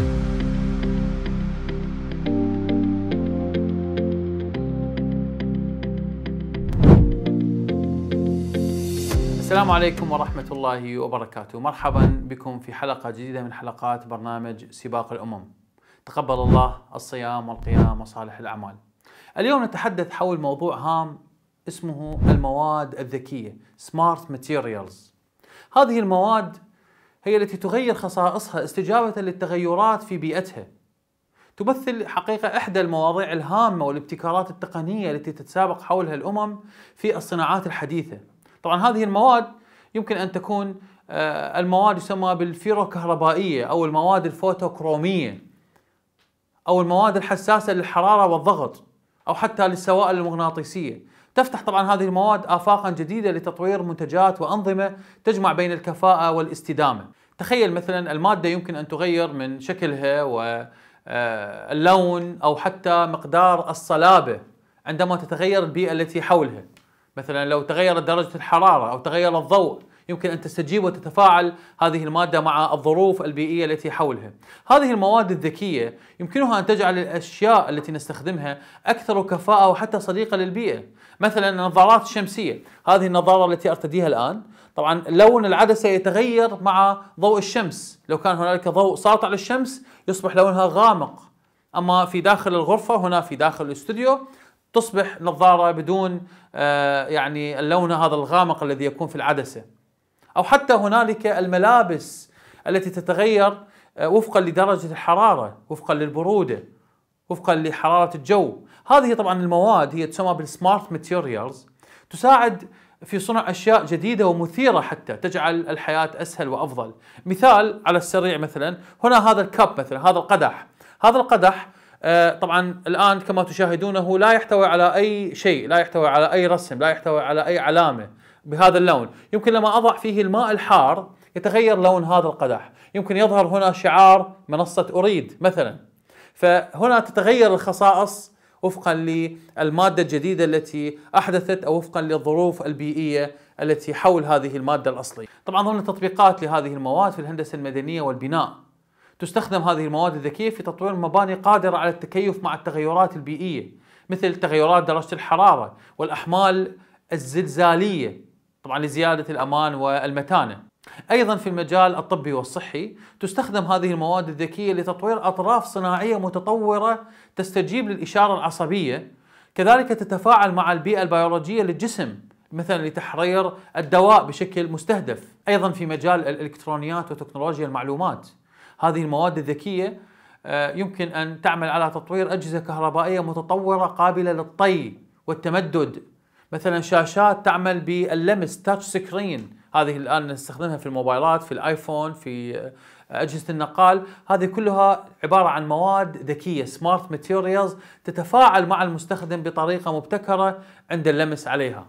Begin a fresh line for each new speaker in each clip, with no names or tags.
السلام عليكم ورحمة الله وبركاته مرحبا بكم في حلقة جديدة من حلقات برنامج سباق الأمم تقبل الله الصيام والقيام وصالح الأعمال اليوم نتحدث حول موضوع هام اسمه المواد الذكية Smart Materials هذه المواد هي التي تغير خصائصها استجابة للتغيرات في بيئتها تمثل حقيقة إحدى المواضيع الهامة والابتكارات التقنية التي تتسابق حولها الأمم في الصناعات الحديثة طبعا هذه المواد يمكن أن تكون آه، المواد يسمى بالفيروكهربائية أو المواد الفوتوكرومية أو المواد الحساسة للحرارة والضغط أو حتى للسوائل المغناطيسية تفتح طبعا هذه المواد آفاقا جديدة لتطوير منتجات وأنظمة تجمع بين الكفاءة والاستدامة تخيل مثلا المادة يمكن أن تغير من شكلها واللون آه، أو حتى مقدار الصلابة عندما تتغير البيئة التي حولها مثلا لو تغيرت درجة الحرارة أو تغير الضوء يمكن أن تستجيب وتتفاعل هذه المادة مع الظروف البيئية التي حولها هذه المواد الذكية يمكنها أن تجعل الأشياء التي نستخدمها أكثر كفاءة وحتى صديقة للبيئة مثلا النظارات الشمسية هذه النظارة التي أرتديها الآن طبعا لون العدسة يتغير مع ضوء الشمس لو كان هنالك ضوء ساطع للشمس يصبح لونها غامق أما في داخل الغرفة هنا في داخل الاستوديو تصبح نظارة بدون آه، يعني اللون هذا الغامق الذي يكون في العدسة أو حتى هنالك الملابس التي تتغير آه، وفقا لدرجة الحرارة وفقا للبرودة وفقا لحرارة الجو هذه طبعا المواد هي تسمى بالسمارت ماتيريالز تساعد في صنع اشياء جديده ومثيره حتى تجعل الحياه اسهل وافضل، مثال على السريع مثلا هنا هذا الكاب مثلا هذا القدح، هذا القدح آه، طبعا الان كما تشاهدونه لا يحتوي على اي شيء، لا يحتوي على اي رسم، لا يحتوي على اي علامه، بهذا اللون يمكن لما أضع فيه الماء الحار يتغير لون هذا القدح يمكن يظهر هنا شعار منصة أريد مثلا فهنا تتغير الخصائص وفقا للمادة الجديدة التي أحدثت أو وفقا للظروف البيئية التي حول هذه المادة الأصلية طبعا ضمن التطبيقات لهذه المواد في الهندسة المدنية والبناء تستخدم هذه المواد الذكية في تطوير مباني قادرة على التكيف مع التغيرات البيئية مثل تغيرات درجة الحرارة والأحمال الزلزالية طبعا لزيادة الأمان والمتانة أيضا في المجال الطبي والصحي تستخدم هذه المواد الذكية لتطوير أطراف صناعية متطورة تستجيب للإشارة العصبية كذلك تتفاعل مع البيئة البيولوجية للجسم مثلا لتحرير الدواء بشكل مستهدف أيضا في مجال الإلكترونيات وتكنولوجيا المعلومات هذه المواد الذكية آه، يمكن أن تعمل على تطوير أجهزة كهربائية متطورة قابلة للطي والتمدد مثلا شاشات تعمل باللمس تاتش سكرين هذه الان نستخدمها في الموبايلات في الايفون في اجهزه النقال هذه كلها عباره عن مواد ذكيه سمارت ماتيريالز تتفاعل مع المستخدم بطريقه مبتكره عند اللمس عليها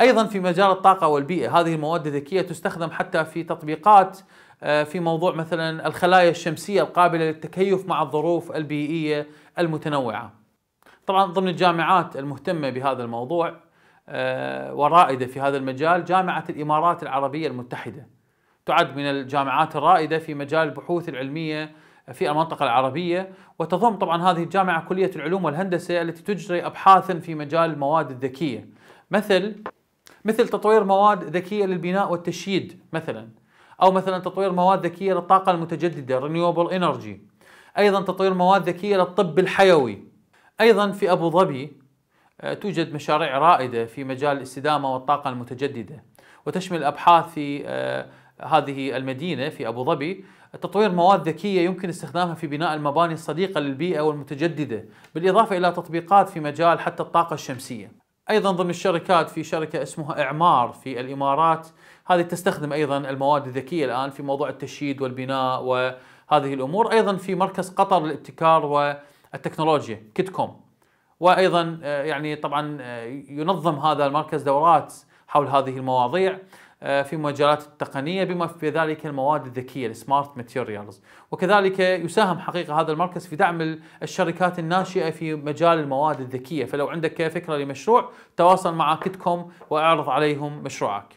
ايضا في مجال الطاقه والبيئه هذه المواد الذكيه تستخدم حتى في تطبيقات آه، في موضوع مثلا الخلايا الشمسيه القابله للتكيف مع الظروف البيئيه المتنوعه طبعا ضمن الجامعات المهتمه بهذا الموضوع آه، ورائده في هذا المجال جامعه الامارات العربيه المتحده. تعد من الجامعات الرائده في مجال البحوث العلميه في المنطقه العربيه وتضم طبعا هذه الجامعه كليه العلوم والهندسه التي تجري ابحاثا في مجال المواد الذكيه. مثل مثل تطوير مواد ذكيه للبناء والتشييد مثلا او مثلا تطوير مواد ذكيه للطاقه المتجدده رينيوبل انرجي. ايضا تطوير مواد ذكيه للطب الحيوي. ايضا في ابو ظبي آه، توجد مشاريع رائدة في مجال الاستدامة والطاقة المتجددة وتشمل أبحاث في آه، هذه المدينة في أبو ظبي تطوير مواد ذكية يمكن استخدامها في بناء المباني الصديقة للبيئة والمتجددة بالإضافة إلى تطبيقات في مجال حتى الطاقة الشمسية أيضا ضمن الشركات في شركة اسمها إعمار في الإمارات هذه تستخدم أيضا المواد الذكية الآن في موضوع التشييد والبناء وهذه الأمور أيضا في مركز قطر للابتكار والتكنولوجيا كيتكوم وايضا آه، يعني طبعا آه، ينظم هذا المركز دورات حول هذه المواضيع آه، في مجالات التقنيه بما في ذلك المواد الذكيه السمارت ماتيريالز وكذلك يساهم حقيقه هذا المركز في دعم الشركات الناشئه في مجال المواد الذكيه فلو عندك فكره لمشروع تواصل مع كتكم واعرض عليهم مشروعك.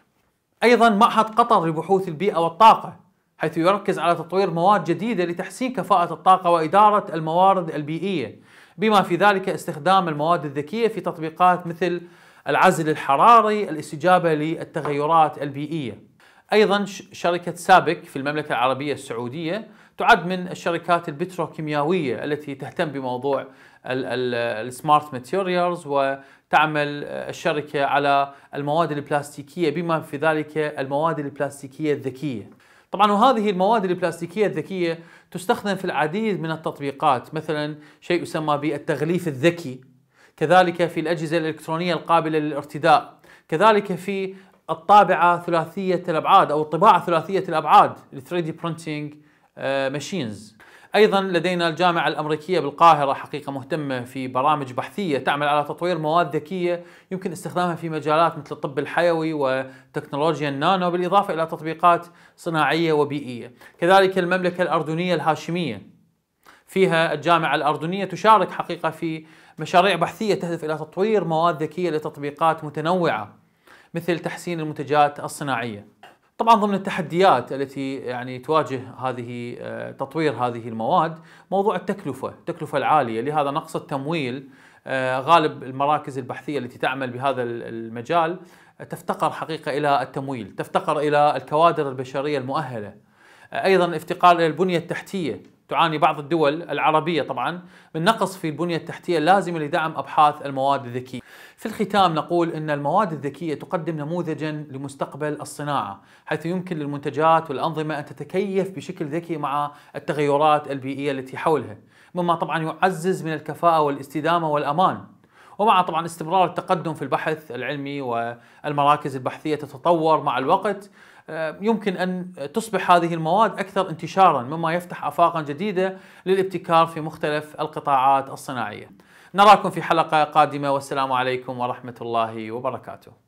ايضا معهد قطر لبحوث البيئه والطاقه حيث يركز على تطوير مواد جديده لتحسين كفاءه الطاقه واداره الموارد البيئيه بما في ذلك استخدام المواد الذكيه في تطبيقات مثل العزل الحراري، الاستجابه للتغيرات البيئيه. ايضا شركه سابك في المملكه العربيه السعوديه تعد من الشركات البتروكيمياوية التي تهتم بموضوع السمارت ماتيريالز وتعمل الشركه على المواد البلاستيكيه بما في ذلك المواد البلاستيكيه الذكيه. طبعا وهذه المواد البلاستيكية الذكية تستخدم في العديد من التطبيقات مثلا شيء يسمى بالتغليف الذكي كذلك في الأجهزة الإلكترونية القابلة للارتداء كذلك في الطابعة ثلاثية الأبعاد أو الطباعة ثلاثية الأبعاد 3D printing آه، machines أيضا لدينا الجامعة الأمريكية بالقاهرة حقيقة مهتمة في برامج بحثية تعمل على تطوير مواد ذكية يمكن استخدامها في مجالات مثل الطب الحيوي وتكنولوجيا النانو بالإضافة إلى تطبيقات صناعية وبيئية كذلك المملكة الأردنية الهاشمية فيها الجامعة الأردنية تشارك حقيقة في مشاريع بحثية تهدف إلى تطوير مواد ذكية لتطبيقات متنوعة مثل تحسين المنتجات الصناعية طبعا ضمن التحديات التي يعني تواجه هذه آه، تطوير هذه المواد موضوع التكلفه، التكلفه العاليه لهذا نقص التمويل آه، غالب المراكز البحثيه التي تعمل بهذا المجال آه، تفتقر حقيقه الى التمويل، تفتقر الى الكوادر البشريه المؤهله. ايضا افتقار الى البنيه التحتيه، تعاني بعض الدول العربية طبعا من نقص في البنية التحتية اللازمة لدعم أبحاث المواد الذكية في الختام نقول أن المواد الذكية تقدم نموذجا لمستقبل الصناعة حيث يمكن للمنتجات والأنظمة أن تتكيف بشكل ذكي مع التغيرات البيئية التي حولها مما طبعا يعزز من الكفاءة والاستدامة والأمان ومع طبعا استمرار التقدم في البحث العلمي والمراكز البحثية تتطور مع الوقت يمكن أن تصبح هذه المواد أكثر انتشارا مما يفتح آفاقا جديدة للابتكار في مختلف القطاعات الصناعية نراكم في حلقة قادمة والسلام عليكم ورحمة الله وبركاته